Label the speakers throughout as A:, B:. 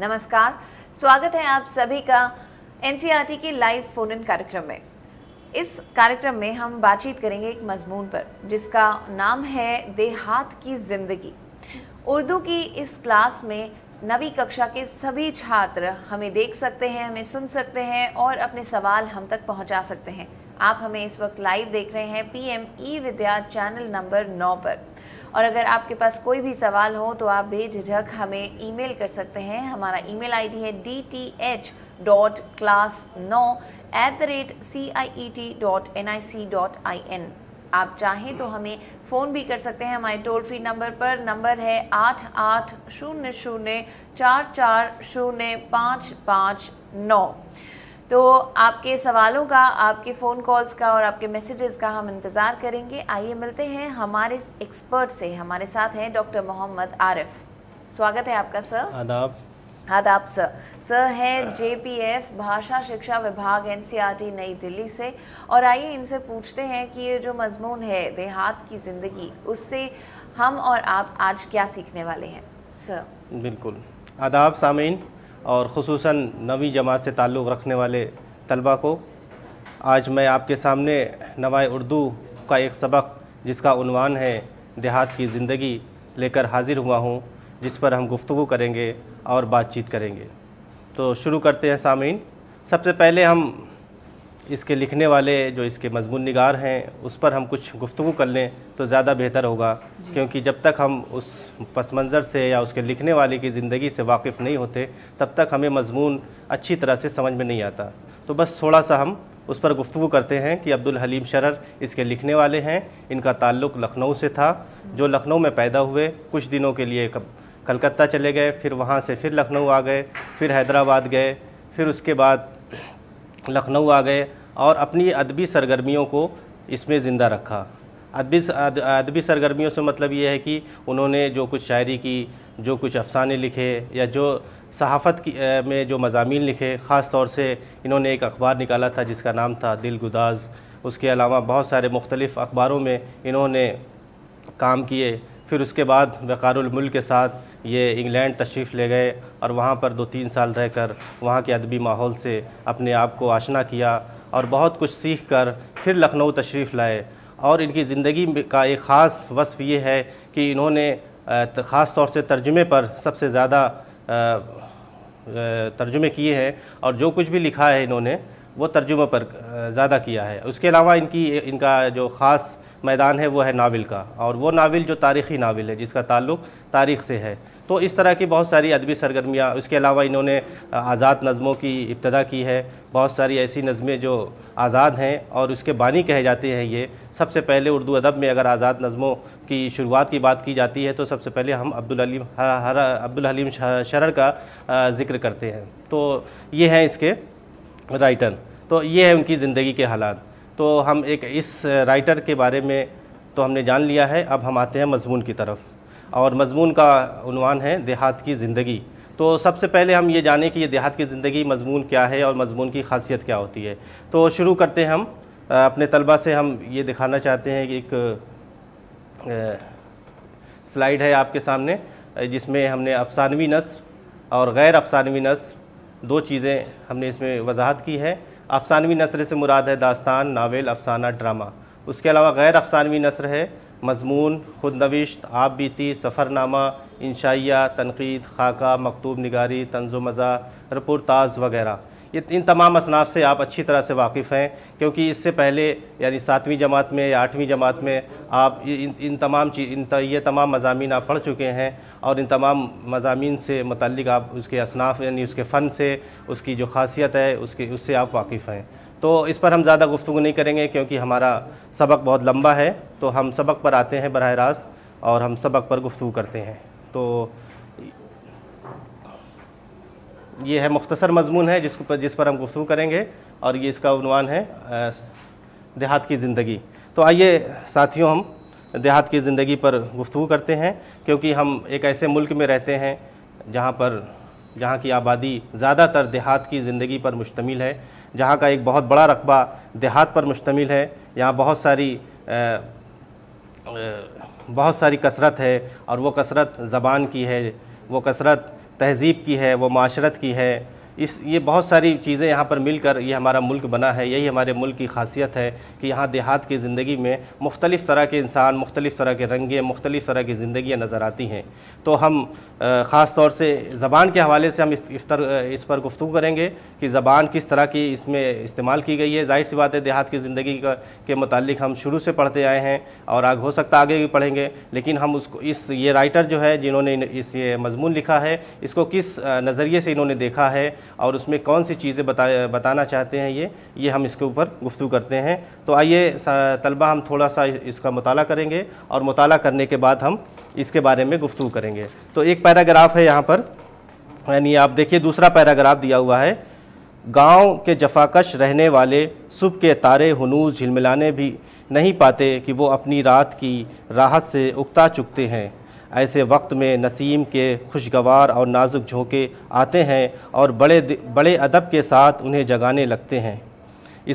A: नमस्कार स्वागत है आप सभी का एनसीईआरटी के लाइव फोन इन कार्यक्रम में इस कार्यक्रम में हम बातचीत करेंगे एक मजमून पर जिसका नाम है देहात की ज़िंदगी उर्दू की इस क्लास में नवी कक्षा के सभी छात्र हमें देख सकते हैं हमें सुन सकते हैं और अपने सवाल हम तक पहुंचा सकते हैं आप हमें इस वक्त लाइव देख रहे हैं P M E Vidya channel number नौ पर और अगर आपके पास कोई भी सवाल हो तो आप बेझिझक हमें ईमेल कर सकते हैं हमारा ईमेल आईडी है D T H dot class नौ at the rate C I E T dot N I C dot I N आप चाहें तो हमें फ़ोन भी कर सकते हैं हमारे टोल फ्री नंबर पर नंबर है आठ आठ शून्य शून्य चार चार शून्य पाँच पाँच नौ तो आपके सवालों का आपके फ़ोन कॉल्स का और आपके मैसेजेस का हम इंतज़ार करेंगे आइए मिलते हैं हमारे एक्सपर्ट से हमारे साथ हैं डॉक्टर मोहम्मद आरिफ स्वागत है आपका सर आदाब आदाब सर सर है जे भाषा शिक्षा विभाग एन e नई दिल्ली से और आइए इनसे पूछते हैं कि ये जो मजमून है देहात की ज़िंदगी उससे हम और आप आज क्या सीखने वाले हैं सर
B: बिल्कुल आदाब सामीन और खसूस नवी जमात से ताल्लुक़ रखने वाले तलबा को आज मैं आपके सामने नवाए उर्दू का एक सबक जिसका उनवान है देहात की ज़िंदगी लेकर हाज़िर हुआ हूँ जिस पर हम गुफ्तु करेंगे और बातचीत करेंगे तो शुरू करते हैं सामीन सबसे पहले हम इसके लिखने वाले जो इसके मजमून निगार हैं उस पर हम कुछ गुफ्तु कर लें तो ज़्यादा बेहतर होगा क्योंकि जब तक हम उस पस मंज़र से या उसके लिखने वाले की ज़िंदगी से वाकिफ़ नहीं होते तब तक हमें मजमून अच्छी तरह से समझ में नहीं आता तो बस थोड़ा सा हम उस पर गुफ्तु करते हैं कि अब्दुल हलीम शरर इसके लिखने वाले हैं इनका ताल्लुक़ लखनऊ से था जो लखनऊ में पैदा हुए कुछ दिनों के लिए कलकत्ता चले गए फिर वहाँ से फिर लखनऊ आ गए फिर हैदराबाद गए फिर उसके बाद लखनऊ आ गए और अपनी अदबी सरगर्मियों को इसमें ज़िंदा रखा अदबी अदबी सरगर्मियों से मतलब ये है कि उन्होंने जो कुछ शायरी की जो कुछ अफसाने लिखे या जो सहाफ़त की में जो मजामी लिखे ख़ास तौर से इन्होंने एक अखबार निकाला था जिसका नाम था दिल गुदाज उसके अलावा बहुत सारे मुख्तलिफ़ अखबारों में इन्होंने काम किए फिर उसके बाद वक़ारमल के साथ ये इंग्लैंड तशरीफ़ ले गए और वहाँ पर दो तीन साल रह कर वहाँ के अदबी माहौल से अपने आप को आशना किया और बहुत कुछ सीख कर फिर लखनऊ तशरीफ़ लाए और इनकी ज़िंदगी का एक ख़ास वसफ ये है कि इन्होंने ख़ास तौर से तर्जुमे पर सबसे ज़्यादा तर्जुमे किए हैं और जो कुछ भी लिखा है इन्होंने वो तर्जुमे पर ज़्यादा किया है उसके अलावा इनकी इनका जो ख़ास मैदान है वो है नावल का और वो नावल जो तारीख़ी नावल है जिसका ताल्लुक़ तारीख़ से है तो इस तरह की बहुत सारी अदबी सरगर्मियाँ उसके अलावा इन्होंने आज़ाद नज़मों की इब्तदा की है बहुत सारी ऐसी नज़में जो आज़ाद हैं और उसके बानी कहे जाते हैं ये सबसे पहले उर्दू अदब में अगर आज़ाद नज़मों की शुरुआत की बात की जाती है तो सबसे पहले हम अब्दुल हलीम हर अब्दुल हलीम शरर का ज़िक्र करते हैं तो ये हैं इसके राइटर तो ये है उनकी ज़िंदगी के हालात तो हम एक इस राइटर के बारे में तो हमने जान लिया है अब हम आते हैं मजमून की तरफ़ और मजमून का उनवान है देहात की ज़िंदगी तो सबसे पहले हम ये जाने कि ये देहात की ज़िंदगी मजमून क्या है और मजमून की खासियत क्या होती है तो शुरू करते हैं हम अपने तलबा से हम ये दिखाना चाहते हैं कि एक स्लाइड है आपके सामने जिसमें हमने अफसानवी नसर और गैर अफसानवी नसर दो चीज़ें हमने इसमें वजाहत की है अफसानवी नसर से मुराद है दास्तान नावल अफसाना ड्रामा उसके अलावा गैर अफसानवी नसर है मजमून खुद नविश्त आप बीती सफ़रनामा इंशाइया तनकीद खाका मकतूब निगारी तंजो मज़ा रपुरताज वगैरह ये इन तमाम असनाफ से आप अच्छी तरह से वाकिफ़ हैं क्योंकि इससे पहले यानी सातवीं जमात में या आठवीं जमात में आप इन इन तमाम चीज़ इन ये तमाम मजामी आप पढ़ चुके हैं और इन तमाम मजामी से मतलब आप उसके असनाफ यानी उसके फ़न से उसकी जो खासियत है उसके उससे आप वाकिफ़ हैं तो इस पर हम ज़्यादा गुफ्तु नहीं करेंगे क्योंकि हमारा सबक बहुत लंबा है तो हम सबक पर आते हैं बरह रास्त और हम सबक पर गुफ्तु करते हैं तो ये है मुख्तसर मजमून है जिसको पर जिस पर हम गुफ्तु करेंगे और ये इसका उनवान है देहात की ज़िंदगी तो आइए साथियों हम देहात की ज़िंदगी पर गुफ्तु करते हैं क्योंकि हम एक ऐसे मुल्क में रहते हैं जहाँ पर जहाँ की आबादी ज़्यादातर देहात की ज़िंदगी पर मुश्तमिल है जहाँ का एक बहुत बड़ा रकबा देहात पर मुश्तमिल है यहाँ बहुत सारी बहुत सारी कसरत है और वो कसरत ज़बान की है वो कसरत तहज़ीब की है वो माशरत की है इस ये बहुत सारी चीज़ें यहाँ पर मिलकर ये हमारा मुल्क बना है यही हमारे मुल्क की खासियत है कि यहाँ देहात की ज़िंदगी में मुख्तलिफ़ तरह के इंसान मुख्तलिफ़ तरह के रंगे मुख्तलिफ़ तरह की ज़िंदियाँ नज़र आती हैं तो हम ख़ास तौर से ज़बान के हवाले से हम इस तर, इस पर गुफ्तु करेंगे कि ज़बान किस तरह की इसमें इस्तेमाल की गई है जाहिर सी बात है देहात की ज़िंदगी के मतलब हम शुरू से पढ़ते आए हैं और आग हो सकता आगे भी पढ़ेंगे लेकिन हम उसको इस ये राइटर जो है जिन्होंने इस ये मजमून लिखा है इसको किस नज़रिए से इन्होंने देखा है और उसमें कौन सी चीज़ें बता बताना चाहते हैं ये ये हम इसके ऊपर गुफ्तु करते हैं तो आइए तलबा हम थोड़ा सा इसका मताल करेंगे और मताल करने के बाद हम इसके बारे में गुफ्तु करेंगे तो एक पैराग्राफ है यहाँ पर यानी आप देखिए दूसरा पैराग्राफ दिया हुआ है गांव के जफाकश रहने वाले सुबह के तारे हनूज झिलमिलाने भी नहीं पाते कि वो अपनी रात की राहत से उगता चुकते हैं ऐसे वक्त में नसीम के खुशगवार और नाजुक झोंके आते हैं और बड़े बड़े अदब के साथ उन्हें जगाने लगते हैं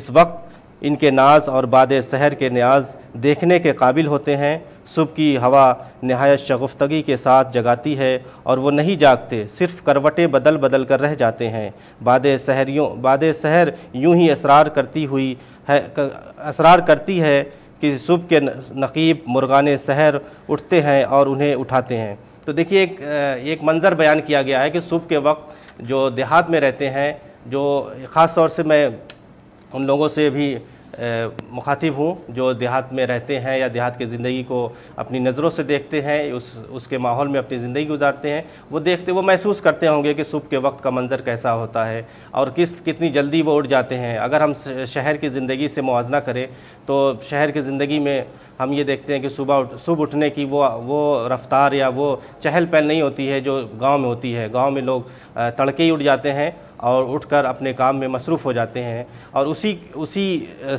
B: इस वक्त इनके नाज और बाद शहर के न्याज देखने के काबिल होते हैं सुबह की हवा नहायत शगुफ्तगी के साथ जगाती है और वो नहीं जागते सिर्फ करवटें बदल बदल कर रह जाते हैं बाद शहरियों बाद शहर यूं ही इसरार करती हुई है असरार करती है कि सुबह के नकीब मुर्गान शहर उठते हैं और उन्हें उठाते हैं तो देखिए एक एक मंज़र बयान किया गया है कि सुबह के वक्त जो देहात में रहते हैं जो ख़ास तौर से मैं उन लोगों से भी मुखातिब हूँ जो देहात में रहते हैं या देहात की ज़िंदगी को अपनी नज़रों से देखते हैं उस उसके माहौल में अपनी ज़िंदगी गुजारते हैं वो देखते वो महसूस करते होंगे कि सुबह के वक्त का मंज़र कैसा होता है और किस कितनी जल्दी वो उठ जाते हैं अगर हम शहर की ज़िंदगी से मुजना करें तो शहर की ज़िंदगी में हम ये देखते हैं कि सुबह उठ सुबह उठने की वो वो रफ्तार या वो चहल पहल नहीं होती है जो गांव में होती है गांव में लोग तड़के ही उठ जाते हैं और उठकर अपने काम में मसरूफ़ हो जाते हैं और उसी उसी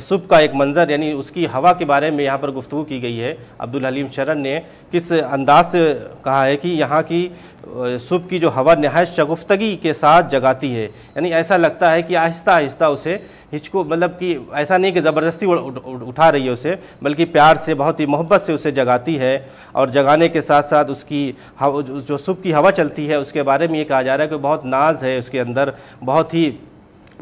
B: सुबह का एक मंज़र यानी उसकी हवा के बारे में यहाँ पर गुफ्तु की गई है अब्दुल हलीम शरण ने किस अंदाज से कहा है कि यहाँ की सुबह की जो हवा नहायत शगुफ्तगी के साथ जगाती है यानी ऐसा लगता है कि आहिस्ता आहिस्ता उसे हिचको मतलब कि ऐसा नहीं कि ज़बरदस्ती उठा रही है उसे बल्कि प्यार से बहुत ही मोहब्बत से उसे जगाती है और जगाने के साथ साथ उसकी जो सुबह की हवा चलती है उसके बारे में ये कहा जा रहा है कि बहुत नाज है उसके अंदर बहुत ही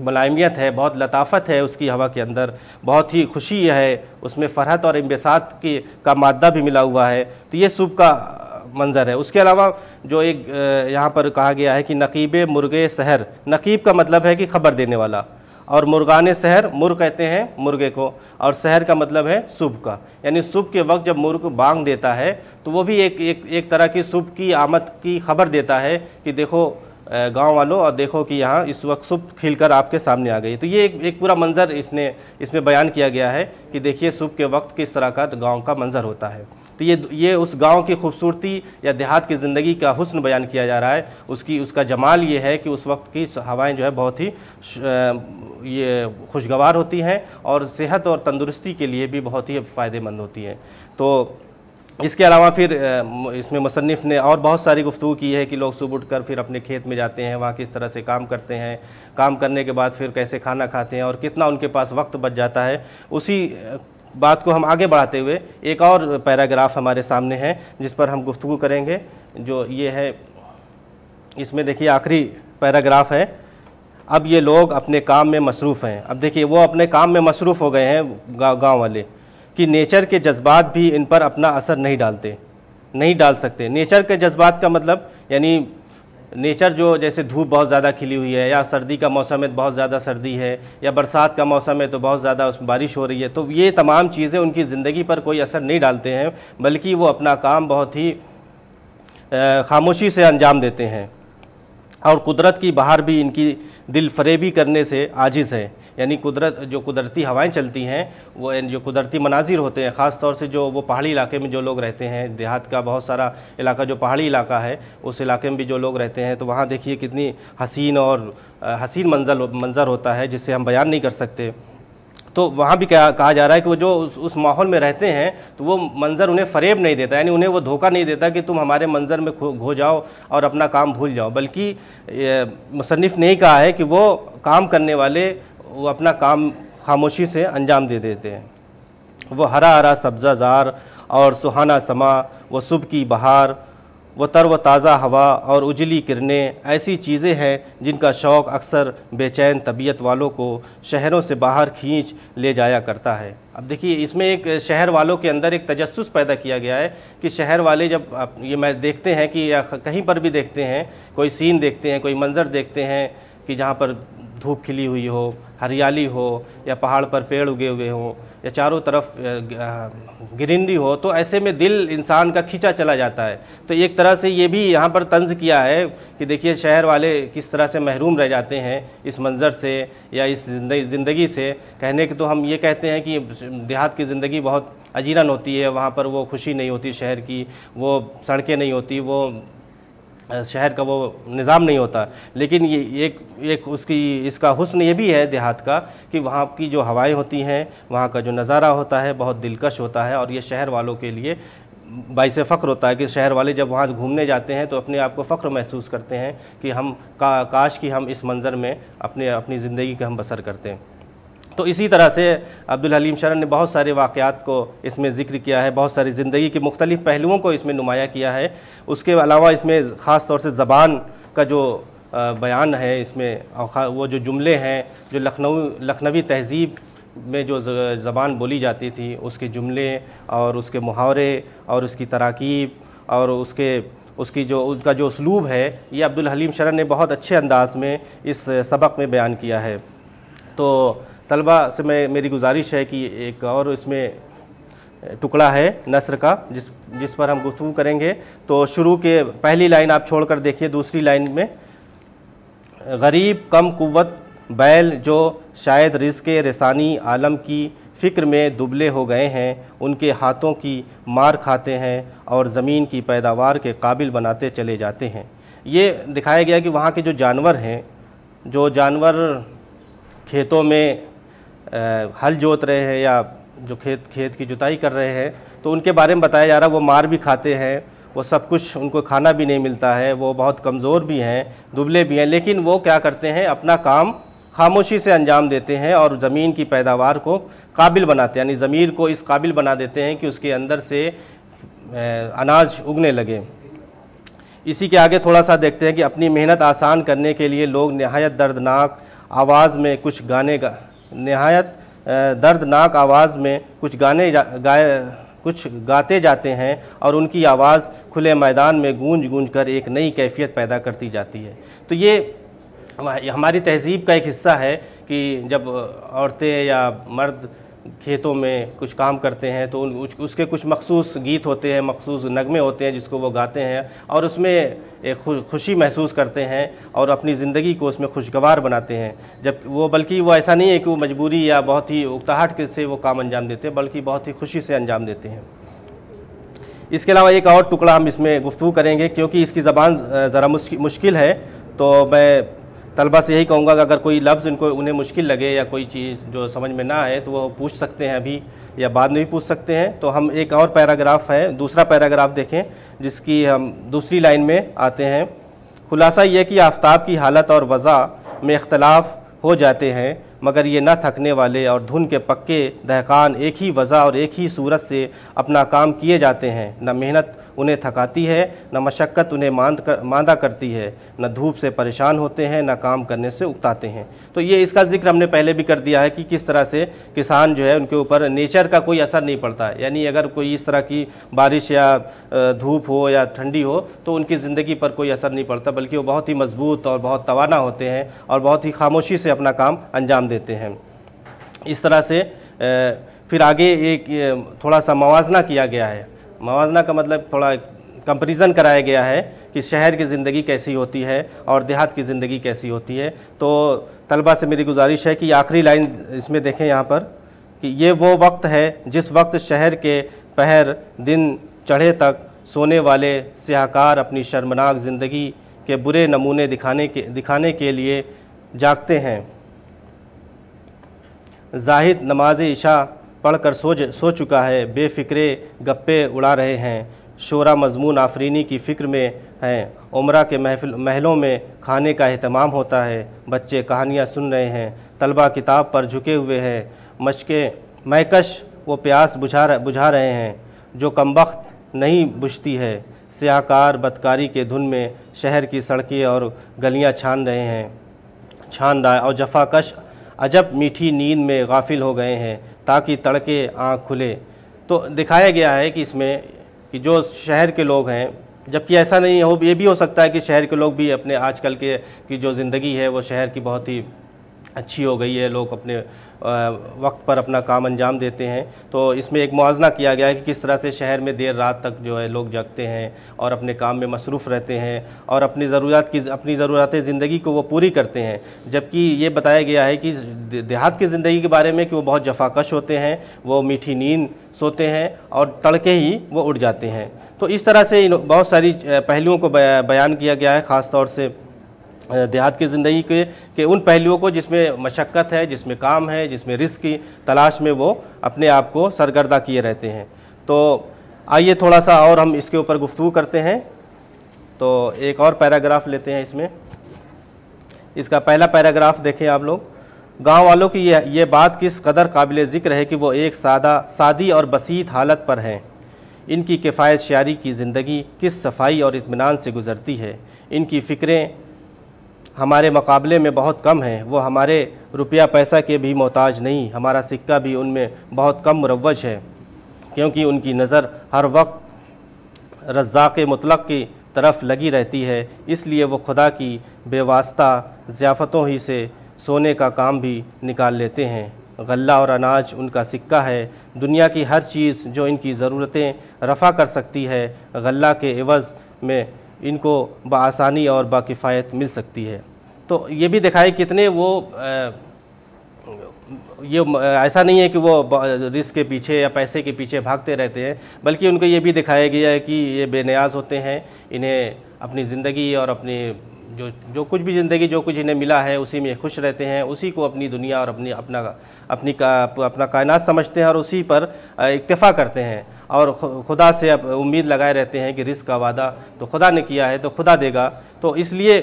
B: मुलायमियत है बहुत लताफ़त है उसकी हवा के अंदर बहुत ही खुशी है उसमें फ़रहत और इम्बसात की का मादा भी मिला हुआ है तो ये सुबह का मंज़र है उसके अलावा जो एक यहाँ पर कहा गया है कि नकीब मुर्गे शहर नकीब का मतलब है कि खबर देने वाला और मुर्गान शहर मुर कहते हैं मुर्गे को और शहर का मतलब है सुबह का यानी सुबह के वक्त जब मुर्ग बांग देता है तो वो भी एक एक, एक तरह की सुबह की आमद की खबर देता है कि देखो गांव वालों और देखो कि यहाँ इस वक्त सुबह खिलकर आपके सामने आ गई तो ये एक, एक पूरा मंज़र इसने इसमें बयान किया गया है कि देखिए सुबह के वक्त किस तरह का गाँव का मंज़र होता है तो ये ये उस गांव की खूबसूरती या देहात की ज़िंदगी का हुसन बयान किया जा रहा है उसकी उसका जमाल ये है कि उस वक्त की हवाएं जो है बहुत ही ये खुशगवार होती हैं और सेहत और तंदुरुस्ती के लिए भी बहुत ही फ़ायदेमंद होती हैं तो इसके अलावा फिर इसमें मुसनफ़ ने और बहुत सारी गुफ्तु की है कि लोग सुबह उठ कर फिर अपने खेत में जाते हैं वहाँ किस तरह से काम करते हैं काम करने के बाद फिर कैसे खाना खाते हैं और कितना उनके पास वक्त बच जाता है उसी बात को हम आगे बढ़ाते हुए एक और पैराग्राफ हमारे सामने है जिस पर हम गुफ्तु करेंगे जो ये है इसमें देखिए आखिरी पैराग्राफ है अब ये लोग अपने काम में मसरूफ़ हैं अब देखिए वो अपने काम में मसरूफ़ हो गए हैं गांव वाले कि नेचर के जज्बात भी इन पर अपना असर नहीं डालते नहीं डाल सकते नेचर के जज्बात का मतलब यानी नेचर जो जैसे धूप बहुत ज़्यादा खिली हुई है या सर्दी का मौसम है तो बहुत ज़्यादा सर्दी है या बरसात का मौसम है तो बहुत ज़्यादा उसमें बारिश हो रही है तो ये तमाम चीज़ें उनकी ज़िंदगी पर कोई असर नहीं डालते हैं बल्कि वो अपना काम बहुत ही खामोशी से अंजाम देते हैं और कुदरत की बाहर भी इनकी दिल फरेबी करने से आजिज़ है यानी कुदरत जो कुदरती हवाएं चलती हैं वो जो कुदरती मनाजिर होते हैं ख़ास तौर से जो वो पहाड़ी इलाके में जो लोग रहते हैं देहात का बहुत सारा इलाका जो पहाड़ी इलाका है उस इलाके में भी जो लोग रहते हैं तो वहाँ देखिए कितनी हसीन और हसीन मंजर मंज़र होता है जिसे हम बयान नहीं कर सकते तो वहाँ भी क्या कहा जा रहा है कि वो जो उस, उस माहौल में रहते हैं तो वो मंज़र उन्हें फरेब नहीं देता यानी उन्हें वो धोखा नहीं देता कि तुम हमारे मंज़र में घो जाओ और अपना काम भूल जाओ बल्कि मुसनफ़ ने ही कहा है कि वो काम करने वाले वो अपना काम खामोशी से अंजाम दे देते हैं वो हरा हरा सब्ज़ा जार और सुहाना समा व सुबह की बहार व तर व ताज़ा हवा और उजली किरणें ऐसी चीज़ें हैं जिनका शौक़ अक्सर बेचैन तबीयत वालों को शहरों से बाहर खींच ले जाया करता है अब देखिए इसमें एक शहर वालों के अंदर एक तजस्स पैदा किया गया है कि शहर वाले जब ये मैं देखते हैं कि कहीं पर भी देखते हैं कोई सीन देखते हैं कोई मंज़र देखते हैं कि जहाँ पर धूप खिली हुई हो हरियाली हो या पहाड़ पर पेड़ उगे हुए हों या चारों तरफ ग्रीनरी हो तो ऐसे में दिल इंसान का खींचा चला जाता है तो एक तरह से ये भी यहाँ पर तंज किया है कि देखिए शहर वाले किस तरह से महरूम रह जाते हैं इस मंज़र से या इस ज़िंदगी से कहने के तो हम ये कहते हैं कि देहात की ज़िंदगी बहुत अजीरन होती है वहाँ पर वो खुशी नहीं होती शहर की वो सड़कें नहीं होती वो शहर का वो निज़ाम नहीं होता लेकिन ये एक एक उसकी इसका हुस्न ये भी है देहात का कि वहाँ की जो हवाएं होती हैं वहाँ का जो नज़ारा होता है बहुत दिलकश होता है और ये शहर वालों के लिए बाईस फ़ख्र होता है कि शहर वाले जब वहाँ घूमने जाते हैं तो अपने आप को फ़ख्र महसूस करते हैं कि हम का काश कि हम इस मंज़र में अपने अपनी ज़िंदगी के हम बसर करते हैं तो इसी तरह से अब्दुल हलीम शरण ने बहुत सारे वाक़ात को इसमें जिक्र किया है बहुत सारी ज़िंदगी के मुख्तलिफ़ पहलुओं को इसमें नुमाया किया है उसके अलावा इसमें ख़ास तौर से ज़बान का जो बयान है इसमें वो जो जुमले हैं जो लखनऊ लखनवी तहजीब में जो ज़बान बोली जाती थी उसके जुमले और उसके मुहावरे और उसकी तराकीब और उसके उसकी जो उसका जो उसलूब है ये अब्दुल हलीम शरण ने बहुत अच्छे अंदाज में इस सबक में बयान किया है तो तलबा से मैं मेरी गुजारिश है कि एक और इसमें टुकड़ा है नसर का जिस जिस पर हम गुफ्तु करेंगे तो शुरू के पहली लाइन आप छोड़ कर देखिए दूसरी लाइन में गरीब कम कुत बैल जो शायद रिस्क रसानी आलम की फ़िक्र में दुबले हो गए हैं उनके हाथों की मार खाते हैं और ज़मीन की पैदावार के काबिल बनाते चले जाते हैं ये दिखाया गया कि वहाँ के जो जानवर हैं जो जानवर खेतों में हल जोत रहे हैं या जो खेत खेत की जुताई कर रहे हैं तो उनके बारे में बताया जा रहा है वो मार भी खाते हैं वो सब कुछ उनको खाना भी नहीं मिलता है वो बहुत कमज़ोर भी हैं दुबले भी हैं लेकिन वो क्या करते हैं अपना काम खामोशी से अंजाम देते हैं और ज़मीन की पैदावार को काबिल बनाते हैं यानी ज़मीर को इस काबिल बना देते हैं कि उसके अंदर से अनाज उगने लगे इसी के आगे थोड़ा सा देखते हैं कि अपनी मेहनत आसान करने के लिए लोग नहायत दर्दनाक आवाज़ में कुछ गाने गा नहायत दर्दनाक आवाज़ में कुछ गाने गाए कुछ गाते जाते हैं और उनकी आवाज़ खुले मैदान में गूंज गूंज कर एक नई कैफियत पैदा करती जाती है तो ये हमारी तहजीब का एक हिस्सा है कि जब औरतें या मर्द खेतों में कुछ काम करते हैं तो उसके कुछ मखसूस गीत होते हैं मखसूस नगमे होते हैं जिसको वो गाते हैं और उसमें एक खुशी महसूस करते हैं और अपनी ज़िंदगी को उसमें खुशगवार बनाते हैं जब वो बल्कि वो ऐसा नहीं है कि वो मजबूरी या बहुत ही उकताहट से वो काम अंजाम देते हैं बल्कि बहुत ही खुशी से अंजाम देते हैं इसके अलावा एक और टुकड़ा हम इसमें गुफ्तु करेंगे क्योंकि इसकी ज़बान ज़रा मुश्किल है तो मैं तलबा से यही कहूँगा कि अगर कोई लफ्ज़ इनको उन्हें मुश्किल लगे या कोई चीज़ जो समझ में ना आए तो वो पूछ सकते हैं अभी या बाद में भी पूछ सकते हैं तो हम एक और पैराग्राफ है दूसरा पैराग्राफ देखें जिसकी हम दूसरी लाइन में आते हैं खुलासा यह कि आफ्ताब की हालत और वज़ा में इख्तलाफ हो जाते हैं मगर ये ना थकने वाले और धुन के पक्के दहकान एक ही वज़ा और एक ही सूरत से अपना काम किए जाते हैं न मेहनत उन्हें थकाती है न मशक्क़त उन्हें मांद कर मादा करती है न धूप से परेशान होते हैं न काम करने से उकताते हैं तो ये इसका जिक्र हमने पहले भी कर दिया है कि किस तरह से किसान जो है उनके ऊपर नेचर का कोई असर नहीं पड़ता यानी अगर कोई इस तरह की बारिश या धूप हो या ठंडी हो तो उनकी ज़िंदगी पर कोई असर नहीं पड़ता बल्कि वो बहुत ही मजबूत और बहुत तोाना होते हैं और बहुत ही खामोशी से अपना काम अंजाम देते हैं इस तरह से फिर आगे एक थोड़ा सा मवाजना किया गया है मवाजना का मतलब थोड़ा कंपेरिज़न कराया गया है कि शहर की ज़िंदगी कैसी होती है और देहात की ज़िंदगी कैसी होती है तो तलबा से मेरी गुजारिश है कि आखिरी लाइन इसमें देखें यहाँ पर कि ये वो वक्त है जिस वक्त शहर के पहर दिन चढ़े तक सोने वाले सियाकार अपनी शर्मनाक ज़िंदगी के बुरे नमूने दिखाने के दिखाने के लिए जागते हैं जाहिद नमाज इशा पढ़कर सो सो चुका है बेफिक्रे गप्पे उड़ा रहे हैं शोरा मजमून आफरीनी की फ़िक्र में हैं उम्र के महफिल महलों में खाने का अहतमाम होता है बच्चे कहानियाँ सुन रहे हैं तलबा किताब पर झुके हुए हैं मशक़े मैकश वो प्यास बुझा बुझा रहे हैं जो कम वक्त नहीं बुझती है स्याकार बदकारी के धुन में शहर की सड़कें और गलियां छान रहे हैं छान रहा है और जफाकश अजब मीठी नींद में गाफिल हो गए हैं ताकि तड़के आँख खुले तो दिखाया गया है कि इसमें कि जो शहर के लोग हैं जबकि ऐसा नहीं हो ये भी हो सकता है कि शहर के लोग भी अपने आजकल के की जो ज़िंदगी है वो शहर की बहुत ही अच्छी हो गई है लोग अपने वक्त पर अपना काम अंजाम देते हैं तो इसमें एक मुआजना किया गया है कि किस तरह से शहर में देर रात तक जो है लोग जगते हैं और अपने काम में मसरूफ़ रहते हैं और अपनी ज़रूरत की अपनी ज़रूरत ज़िंदगी को वो पूरी करते हैं जबकि ये बताया गया है कि देहात की ज़िंदगी के बारे में कि वो बहुत जफाकश होते हैं वो मीठी नींद सोते हैं और तड़के ही वो उठ जाते हैं तो इस तरह से बहुत सारी पहलुओं को बयान किया गया है ख़ास तौर से देहात की ज़िंदगी के के उन पहलुओं को जिसमें मशक्क़त है जिसमें काम है जिसमें रिस्क की तलाश में वो अपने आप को सरगर्दा किए रहते हैं तो आइए थोड़ा सा और हम इसके ऊपर गुफ्तु करते हैं तो एक और पैराग्राफ लेते हैं इसमें इसका पहला पैराग्राफ देखें आप लोग गांव वालों की ये ये बात किस कदर काबिल ज़िक्र है कि वो एक सादा सादी और बसीत हालत पर हैं इनकी किफ़ायत शारी की ज़िंदगी किस सफाई और इतमान से गुज़रती है इनकी फ़िक्रें हमारे मुकाबले में बहुत कम हैं वो हमारे रुपया पैसा के भी मोहताज नहीं हमारा सिक्का भी उनमें बहुत कम मुरवज है क्योंकि उनकी नज़र हर वक्त रजाक़ मुतलक की तरफ लगी रहती है इसलिए वो खुदा की बेवास्ता ज़ियाफ़तों ही से सोने का काम भी निकाल लेते हैं गल्ला और अनाज उनका सिक्का है दुनिया की हर चीज़ जो इनकी ज़रूरतें रफ़ा कर सकती है गल्ला के एवज़ में इनको बसानी और बाकिफ़ायत मिल सकती है तो ये भी दिखाए कितने वो ये ऐसा नहीं है कि वो रिस्क के पीछे या पैसे के पीछे भागते रहते हैं बल्कि उनको ये भी दिखाया गया है कि ये बेनियाज होते हैं इन्हें अपनी ज़िंदगी और अपनी जो जो कुछ भी ज़िंदगी जो कुछ इन्हें मिला है उसी में खुश रहते हैं उसी को अपनी दुनिया और अपनी अपना अपनी का अपना कायनात समझते हैं और उसी पर इतफा करते हैं और खुदा से अब उम्मीद लगाए रहते हैं कि रिस्क का वादा तो खुदा ने किया है तो खुदा देगा तो इसलिए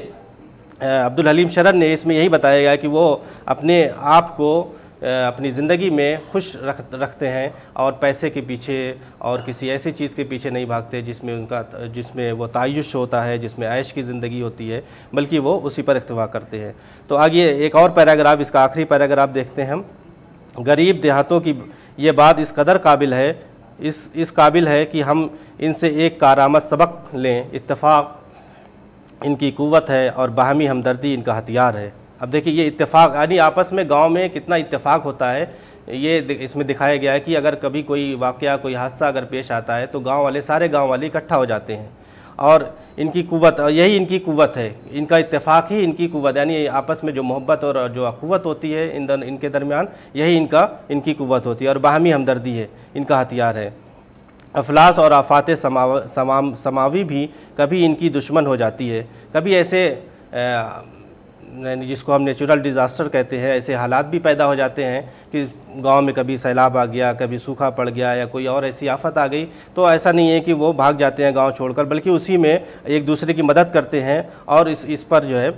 B: अब्दुल हलीम शरण ने इसमें यही बताया गया कि वो अपने आप को अपनी ज़िंदगी में खुश रख रखते हैं और पैसे के पीछे और किसी ऐसी चीज़ के पीछे नहीं भागते जिसमें उनका जिसमें वो तयश होता है जिसमें ऐश की ज़िंदगी होती है बल्कि वो उसी पर इतवा करते हैं तो आगे एक और पैराग्राफ इसका आखिरी पैराग्राफ देखते हैं हम गरीब देहातों की ये बात इस कदर काबिल है इस इस काबिल है कि हम इनसे एक कारामद सबक लें इतफाक़ इनकी क़वत है और बाहमी हमदर्दी इनका हथियार है अब देखिए ये इतफाक़ यानी आपस में गांव में कितना इतफाक़ होता है ये इसमें दिखाया गया है कि अगर कभी कोई वाक़ कोई हादसा अगर पेश आता है तो गांव वाले सारे गांव वाले इकट्ठा हो जाते हैं और इनकी कुवत यही इनकी कुवत है इनका इत्तेफाक ही इनकी कुवत यानी आपस में जो मोहब्बत और जो अखुवत होती है इन दर, इनके दरमियान यही इनका इनकी कुवत होती है और बाहमी हमदर्दी है इनका हथियार है अफलास और आफात समाव, समाव, समावी भी कभी इनकी दुश्मन हो जाती है कभी ऐसे आ, यानी जिसको हम नेचुरल डिज़ास्टर कहते हैं ऐसे हालात भी पैदा हो जाते हैं कि गांव में कभी सैलाब आ गया कभी सूखा पड़ गया या कोई और ऐसी आफत आ गई तो ऐसा नहीं है कि वो भाग जाते हैं गांव छोड़कर बल्कि उसी में एक दूसरे की मदद करते हैं और इस इस पर जो है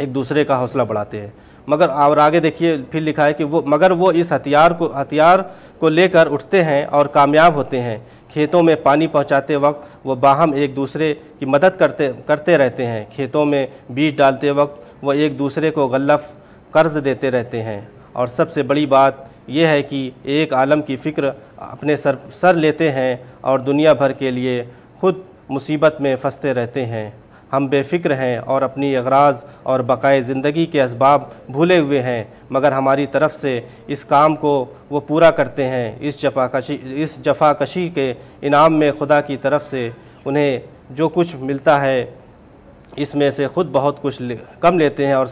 B: एक दूसरे का हौसला बढ़ाते हैं मगर और आगे देखिए फिर लिखा है कि वो मगर वो इस हथियार को हथियार को लेकर उठते हैं और कामयाब होते हैं खेतों में पानी पहुंचाते वक्त वो बाहम एक दूसरे की मदद करते करते रहते हैं खेतों में बीज डालते वक्त वह एक दूसरे को गल्लफ कर्ज देते रहते हैं और सबसे बड़ी बात यह है कि एक आलम की फ़िक्र अपने सर सर लेते हैं और दुनिया भर के लिए ख़ुद मुसीबत में फंसते रहते हैं हम बेफिक्र हैं और अपनी अगराज और बकाए ज़िंदगी के इसबाब भूले हुए हैं मगर हमारी तरफ से इस काम को वो पूरा करते हैं इस जफाकशी इस जफाकशी के इनाम में खुदा की तरफ से उन्हें जो कुछ मिलता है इसमें से ख़ुद बहुत कुछ ले, कम लेते हैं और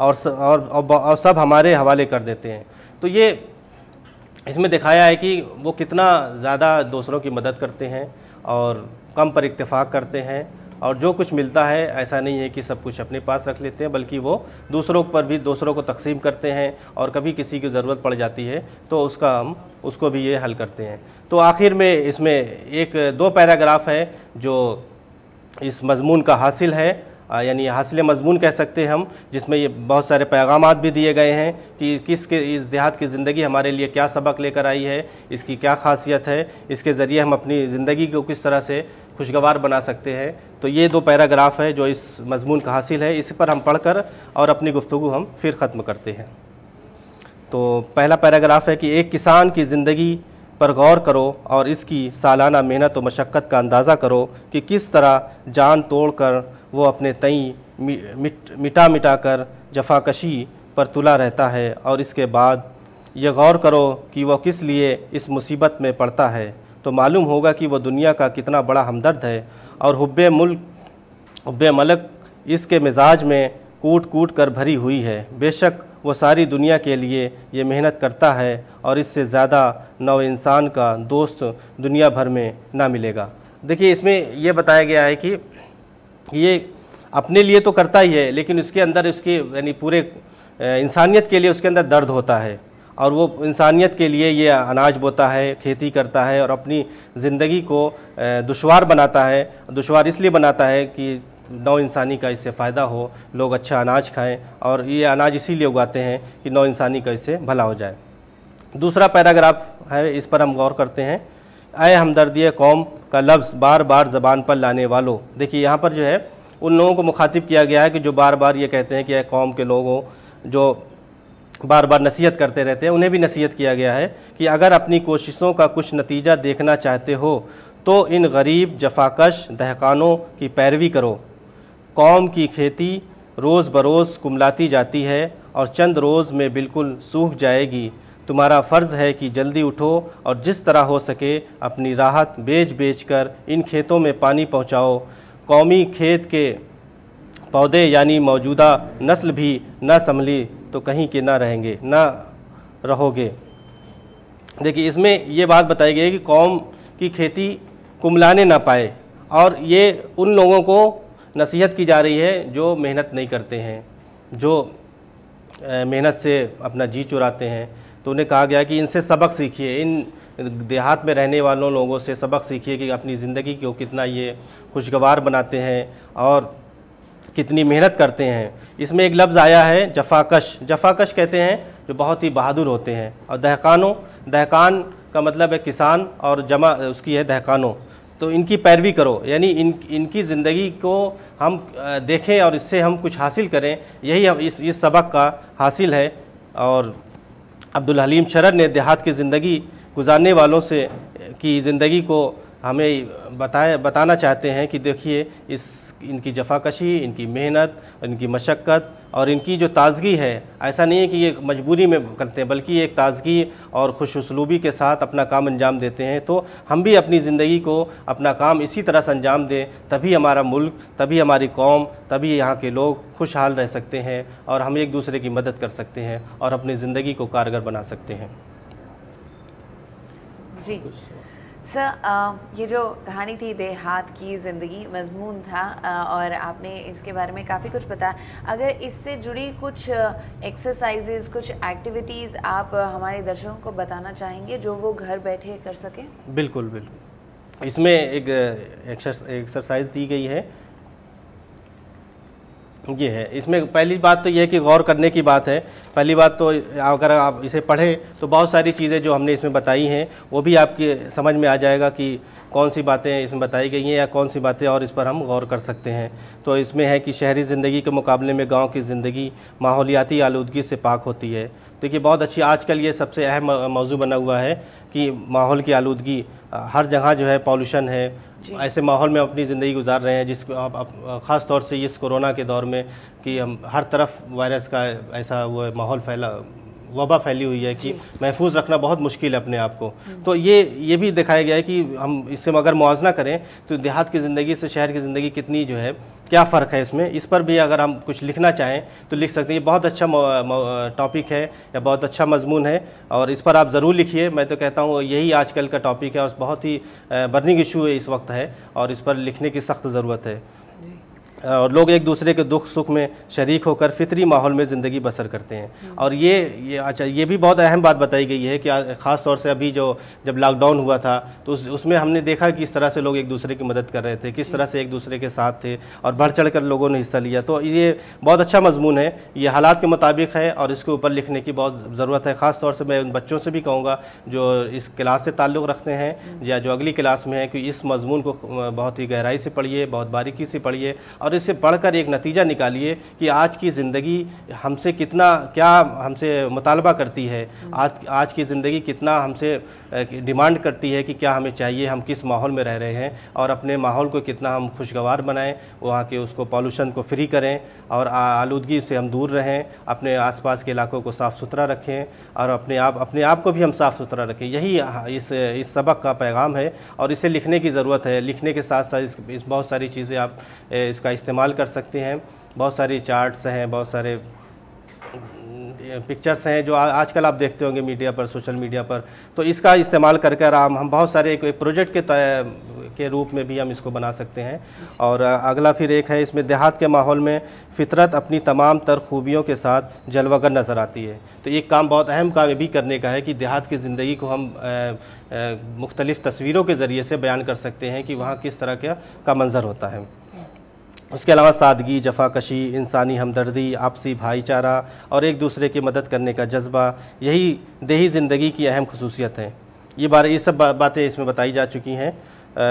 B: और, और और सब हमारे हवाले कर देते हैं तो ये इसमें दिखाया है कि वो कितना ज़्यादा दूसरों की मदद करते हैं और कम पर इतफ़ाक़ करते हैं और जो कुछ मिलता है ऐसा नहीं है कि सब कुछ अपने पास रख लेते हैं बल्कि वो दूसरों पर भी दूसरों को तकसीम करते हैं और कभी किसी की ज़रूरत पड़ जाती है तो उसका हम उसको भी ये हल करते हैं तो आखिर में इसमें एक दो पैराग्राफ है जो इस मजमून का हासिल है यानी हासिल मजमून कह सकते हैं हम जिसमें ये बहुत सारे पैगाम भी दिए गए हैं कि किस के इस देहात की ज़िंदगी हमारे लिए क्या सबक लेकर आई है इसकी क्या खासियत है इसके ज़रिए हम अपनी ज़िंदगी को किस तरह से खुशगवार बना सकते हैं तो ये दो पैराग्राफ है जो इस मजमून का हासिल है इस पर हम पढ़कर और अपनी गुफ्तु हम फिर ख़त्म करते हैं तो पहला पैराग्राफ है कि एक किसान की ज़िंदगी पर गौर करो और इसकी सालाना मेहनत व मशक्क़त का अंदाज़ा करो कि किस तरह जान तोड़ कर वो अपने तई मिट, मिटा मिटा कर जफाकशी पर तुला रहता है और इसके बाद ये गौर करो कि वह किस लिए इस मुसीबत में पड़ता है तो मालूम होगा कि वह दुनिया का कितना बड़ा हमदर्द है और हब्ब मुल्क हब्ब मलक इसके मिजाज में कूट कूट कर भरी हुई है बेशक वो सारी दुनिया के लिए ये मेहनत करता है और इससे ज़्यादा नव इंसान का दोस्त दुनिया भर में ना मिलेगा देखिए इसमें यह बताया गया है कि ये अपने लिए तो करता ही है लेकिन उसके अंदर उसके यानी पूरे इंसानियत के लिए उसके अंदर दर्द होता है और वो इंसानियत के लिए ये अनाज बोता है खेती करता है और अपनी ज़िंदगी को दुशवार बनाता है दुशवार इसलिए बनाता है कि नौ इंसानी का इससे फ़ायदा हो लोग अच्छा अनाज खाएं और ये अनाज इसीलिए उगाते हैं कि नौ इंसानी का इससे भला हो जाए दूसरा पैराग्राफ है इस पर हम गौर करते हैं आए हमदर्दी कौम का लफ्ज़ बार बार ज़बान पर लाने वालों देखिए यहाँ पर जो है उन लोगों को मुखातिब किया गया है कि जो बार बार ये कहते हैं कि यह कौम के लोगों जो बार बार नसीहत करते रहते हैं उन्हें भी नसीहत किया गया है कि अगर अपनी कोशिशों का कुछ नतीजा देखना चाहते हो तो इन गरीब जफाकश दहकानों की पैरवी करो कौम की खेती रोज़ बरोज़ कुमलाती जाती है और चंद रोज़ में बिल्कुल सूख जाएगी तुम्हारा फ़र्ज़ है कि जल्दी उठो और जिस तरह हो सके अपनी राहत बेच बेच कर इन खेतों में पानी पहुँचाओ कौमी खेत के पौधे यानी मौजूदा नस्ल भी ना संभली तो कहीं के ना रहेंगे ना रहोगे देखिए इसमें ये बात बताई गई है कि कौम की खेती कुमलाने ना पाए और ये उन लोगों को नसीहत की जा रही है जो मेहनत नहीं करते हैं जो मेहनत से अपना जी चुराते हैं तो उन्हें कहा गया कि इनसे सबक सीखिए इन देहात में रहने वालों लोगों से सबक सीखिए कि अपनी ज़िंदगी को कितना ये खुशगवार बनाते हैं और कितनी मेहनत करते हैं इसमें एक लफ्ज़ आया है जफाकश जफाकश कहते हैं जो बहुत ही बहादुर होते हैं और दहकानों दहकान का मतलब है किसान और जमा उसकी है दहकानों तो इनकी पैरवी करो यानी इन इनकी ज़िंदगी को हम देखें और इससे हम कुछ हासिल करें यही हम इस इस सबक का हासिल है और अब्दुल हलीम शरद ने देहात की ज़िंदगी गुजारने वालों से की ज़िंदगी को हमें बताए बताना चाहते हैं कि देखिए इस इनकी जफाकशी इनकी मेहनत इनकी मशक्क़त और इनकी जो ताज़गी है ऐसा नहीं है कि ये मजबूरी में करते हैं बल्कि एक ताज़गी और खुश उसलूबी के साथ अपना काम अंजाम देते हैं तो हम भी अपनी ज़िंदगी को अपना काम इसी तरह से अंजाम दें तभी हमारा मुल्क तभी हमारी कौम तभी यहाँ के लोग खुशहाल रह सकते हैं और हम एक दूसरे की मदद कर सकते हैं और अपनी ज़िंदगी को कारगर बना सकते हैं
A: जी सर ये जो कहानी थी देहात की ज़िंदगी मजमून था और आपने इसके बारे में काफ़ी कुछ बताया अगर इससे जुड़ी कुछ एक्सरसाइजेज कुछ एक्टिविटीज़ आप हमारे दर्शकों को बताना चाहेंगे जो वो घर बैठे कर सकें
B: बिल्कुल बिल्कुल इसमें एक एक्सरसाइज दी गई है ये है इसमें पहली बात तो यह है कि गौर करने की बात है पहली बात तो अगर आप इसे पढ़ें तो बहुत सारी चीज़ें जो हमने इसमें बताई हैं वो भी आपके समझ में आ जाएगा कि कौन सी बातें इसमें बताई गई हैं या कौन सी बातें और इस पर हम गौर कर सकते हैं तो इसमें है कि शहरी ज़िंदगी के मुकाबले में गाँव की ज़िंदगी माहौलियाती आलूदगी से पाक होती है तो ये बहुत अच्छी आजकल ये सबसे अहम मौजू बना हुआ है कि माहौल की आलूदगी हर जगह जो है पॉल्यूशन है ऐसे माहौल में अपनी ज़िंदगी गुजार रहे हैं जिस आप ख़ास तौर से इस कोरोना के दौर में कि हम हर तरफ वायरस का ऐसा वो माहौल फैला वबा फैली हुई है कि महफूज रखना बहुत मुश्किल है अपने आप को तो ये ये भी दिखाया गया है कि हम इससे अगर मुआवजना करें तो देहात की ज़िंदगी से शहर की ज़िंदगी कितनी जो है क्या फ़र्क है इसमें इस पर भी अगर हम कुछ लिखना चाहें तो लिख सकते हैं ये बहुत अच्छा टॉपिक है या बहुत अच्छा मजमून है और इस पर आप ज़रूर लिखिए मैं तो कहता हूँ यही आजकल का टॉपिक है और बहुत ही बर्निंग इशू है इस वक्त है और इस पर लिखने की सख्त ज़रूरत है और लोग एक दूसरे के दुख सुख में शरीक होकर फितरी माहौल में ज़िंदगी बसर करते हैं हम्म। और ये ये अच्छा ये भी बहुत अहम बात बताई गई है कि ख़ास तौर से अभी जो जब लॉकडाउन हुआ था तो उस उसमें हमने देखा कि इस तरह से लोग एक दूसरे की मदद कर रहे थे किस तरह से एक दूसरे के साथ थे और बढ़ चढ़ कर लोगों ने हिस्सा लिया तो ये बहुत अच्छा मजमून है ये हालात के मुताबिक है और इसके ऊपर लिखने की बहुत ज़रूरत है ख़ास तौर से मैं उन बच्चों से भी कहूँगा जो इस क्लास से ताल्लुक़ रखते हैं हम्म। या जो अगली क्लास में है कि इस मजमून को बहुत ही गहराई से पढ़िए बहुत बारीकी से पढ़िए और और इससे पढ़कर एक नतीजा निकालिए कि आज की ज़िंदगी हमसे कितना क्या हमसे मुतालबा करती है आज आज की ज़िंदगी कितना हमसे डिमांड करती है कि क्या हमें चाहिए हम किस माहौल में रह रहे हैं और अपने माहौल को कितना हम खुशगवार बनाएं वहाँ के उसको पॉल्यूशन को फ्री करें और आलूदगी से हम दूर रहें अपने आसपास के इलाकों को साफ़ सुथरा रखें और अपने आप अपने आप को भी हम साफ़ सुथरा रखें यही इस इस सबक का पैगाम है और इसे लिखने की ज़रूरत है लिखने के साथ साथ इस, इस बहुत सारी चीज़ें आप इसका इस्तेमाल कर सकते हैं बहुत सारी चार्ट्स हैं बहुत सारे पिक्चर्स हैं जो आजकल आप देखते होंगे मीडिया पर सोशल मीडिया पर तो इसका इस्तेमाल कर कर हम हम बहुत सारे एक, एक प्रोजेक्ट के के रूप में भी हम इसको बना सकते हैं और अगला फिर एक है इसमें देहात के माहौल में फितरत अपनी तमाम तर खूबियों के साथ जलवागर नज़र आती है तो एक काम बहुत अहम काम भी करने का है कि देहात की ज़िंदगी को हम मुख्तलिफ़ तस्वीरों के ज़रिए से बयान कर सकते हैं कि वहाँ किस तरह का मंज़र होता है उसके अलावा सादगी जफाकशी इंसानी हमदर्दी आपसी भाईचारा और एक दूसरे की मदद करने का जज्बा यही देही ज़िंदगी की अहम खसूसियत है ये बारे ये सब बा, बातें इसमें बताई जा चुकी हैं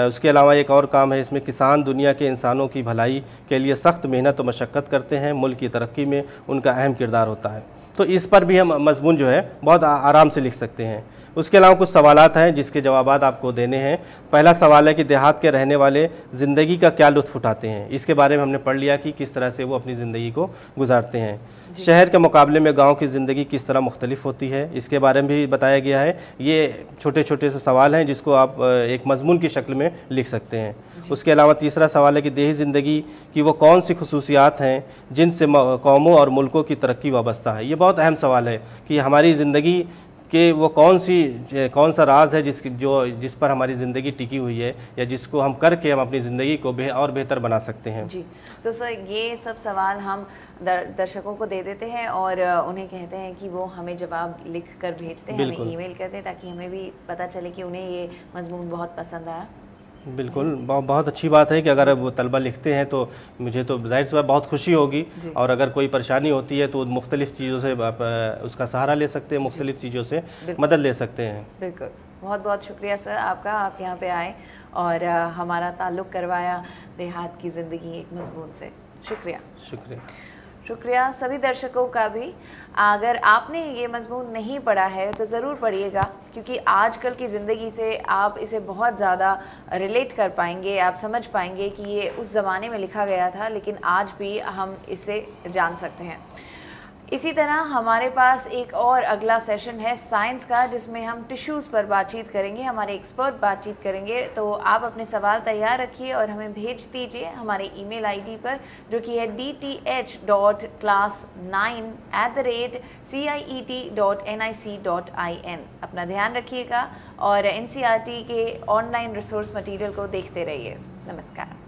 B: उसके अलावा एक और काम है इसमें किसान दुनिया के इंसानों की भलाई के लिए सख्त मेहनत और मशक्क़त करते हैं मुल्क की तरक्की में उनका अहम किरदार होता है तो इस पर भी हम मजमून जो है बहुत आराम से लिख सकते हैं उसके अलावा कुछ सवाल हैं जिसके जवाब आपको देने हैं पहला सवाल है कि देहात के रहने वाले ज़िंदगी का क्या लुत्फ उठाते हैं इसके बारे में हमने पढ़ लिया कि किस तरह से वो अपनी ज़िंदगी को गुजारते हैं शहर के मुकाबले में गाँव की ज़िंदगी किस तरह मुख्तलिफ होती है इसके बारे में भी बताया गया है ये छोटे छोटे से सवाल हैं जिसको आप एक मजमून की शक्ल में लिख सकते हैं उसके अलावा तीसरा सवाल है कि देही ज़िंदगी की वो कौन सी खसूसियात हैं जिनसे कौमों और मुल्कों की तरक्की वाबस्ता है ये बहुत अहम सवाल है कि हमारी ज़िंदगी कि वो कौन सी कौन सा राज है जिस जो जिस पर हमारी ज़िंदगी टिकी हुई है या जिसको हम करके हम अपनी ज़िंदगी को बे, और बेहतर बना सकते हैं जी
A: तो सर ये सब सवाल हम दर, दर्शकों को दे देते हैं और उन्हें कहते हैं कि वो हमें जवाब लिख कर भेजते हैं हमें ईमेल करते हैं ताकि हमें भी पता चले कि उन्हें ये मजमून बहुत पसंद आया
B: बिल्कुल बहुत अच्छी बात है कि अगर वो तलबा लिखते हैं तो मुझे तो जाहिर सी बात बहुत खुशी होगी और अगर कोई परेशानी होती है तो मुख्तलिफ़ चीज़ों से आप उसका सहारा ले सकते हैं मुख्तलिफ़ चीज़ों से मदद ले सकते हैं
A: बिल्कुल बहुत बहुत शुक्रिया सर आपका आप यहाँ पे आए और हमारा ताल्लुक़ करवाया देहात की ज़िंदगी एक मजमून से शुक्रिया शुक्रिया शुक्रिया सभी दर्शकों का भी अगर आपने ये मजमून नहीं पढ़ा है तो ज़रूर पढ़िएगा क्योंकि आजकल की ज़िंदगी से आप इसे बहुत ज़्यादा रिलेट कर पाएंगे आप समझ पाएंगे कि ये उस ज़माने में लिखा गया था लेकिन आज भी हम इसे जान सकते हैं इसी तरह हमारे पास एक और अगला सेशन है साइंस का जिसमें हम टिश्यूज़ पर बातचीत करेंगे हमारे एक्सपर्ट बातचीत करेंगे तो आप अपने सवाल तैयार रखिए और हमें भेज दीजिए हमारे ईमेल आईडी पर जो कि है D T H dot class nine at the rate C I E T dot N I C dot I N अपना ध्यान रखिएगा और एन सी आर टी के ऑनलाइन रिसोर्स मटीरियल को देखते रहिए नमस्कार